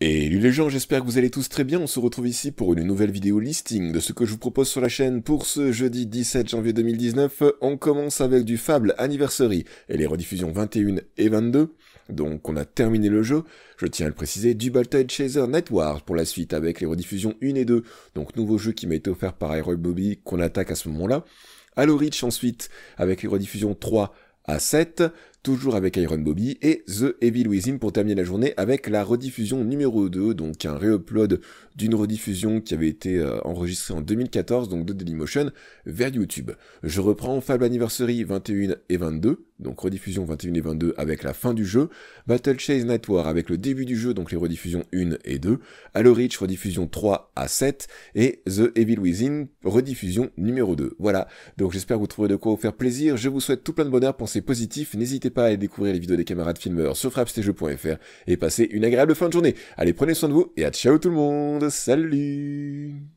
Et les gens, j'espère que vous allez tous très bien, on se retrouve ici pour une nouvelle vidéo listing de ce que je vous propose sur la chaîne pour ce jeudi 17 janvier 2019. On commence avec du Fable Anniversary et les rediffusions 21 et 22. Donc on a terminé le jeu, je tiens à le préciser, du Tide Chaser Network pour la suite avec les rediffusions 1 et 2. Donc nouveau jeu qui m'a été offert par Hero Bobby qu'on attaque à ce moment-là. Halo Reach ensuite avec les rediffusions 3 à 7, toujours avec Iron Bobby, et The Evil Within pour terminer la journée avec la rediffusion numéro 2, donc un réupload d'une rediffusion qui avait été euh, enregistrée en 2014, donc de Dailymotion, vers YouTube. Je reprends Fable Anniversary 21 et 22, donc rediffusion 21 et 22 avec la fin du jeu, Battle Chase Night War avec le début du jeu, donc les rediffusions 1 et 2, Halo Reach rediffusion 3 à 7, et The Evil Within rediffusion numéro 2. Voilà, donc j'espère que vous trouverez de quoi vous faire plaisir, je vous souhaite tout plein de bonheur, pensez positif, n'hésitez pas à découvrir les vidéos des camarades filmeurs sur frappestjeux.fr et passez une agréable fin de journée. Allez, prenez soin de vous et à ciao tout le monde. Salut